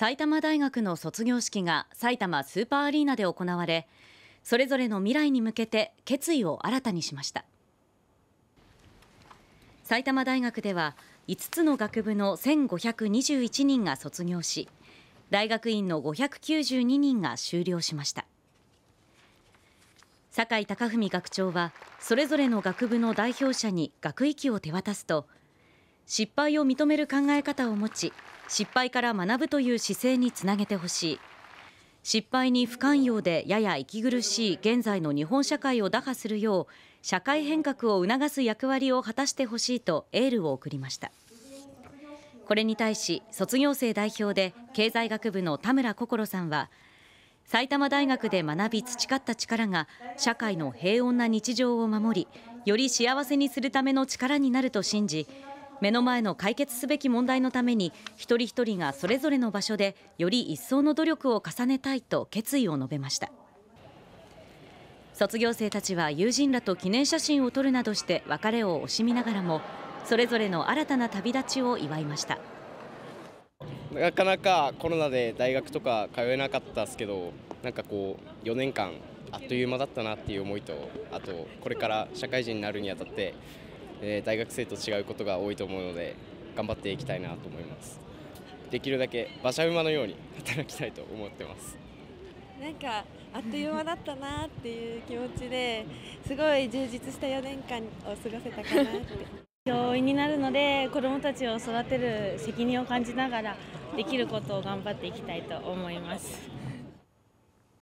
埼玉大学の卒業式が埼玉スーパーアリーナで行われそれぞれの未来に向けて決意を新たにしました埼玉大学では5つの学部の1521人が卒業し大学院の592人が終了しました酒井隆文学長はそれぞれの学部の代表者に学域を手渡すと失敗を認める考え方を持ち失敗から学ぶという姿勢につなげてほしい失敗に不寛容でやや息苦しい現在の日本社会を打破するよう社会変革を促す役割を果たしてほしいとエールを送りましたこれに対し卒業生代表で経済学部の田村心さんは埼玉大学で学び培った力が社会の平穏な日常を守りより幸せにするための力になると信じ目の前の解決すべき問題のために一人一人がそれぞれの場所でより一層の努力を重ねたいと決意を述べました卒業生たちは友人らと記念写真を撮るなどして別れを惜しみながらもそれぞれの新たな旅立ちを祝いましたなかなかコロナで大学とか通えなかったですけどなんかこう4年間あっという間だったなっていう思いとあとこれから社会人になるにあたってえ大学生と違うことが多いと思うので頑張っていきたいなと思いますできるだけ馬車馬のように働きたいと思ってますなんかあっという間だったなっていう気持ちですごい充実した4年間を過ごせたかなって。教員になるので子どもたちを育てる責任を感じながらできることを頑張っていきたいと思います。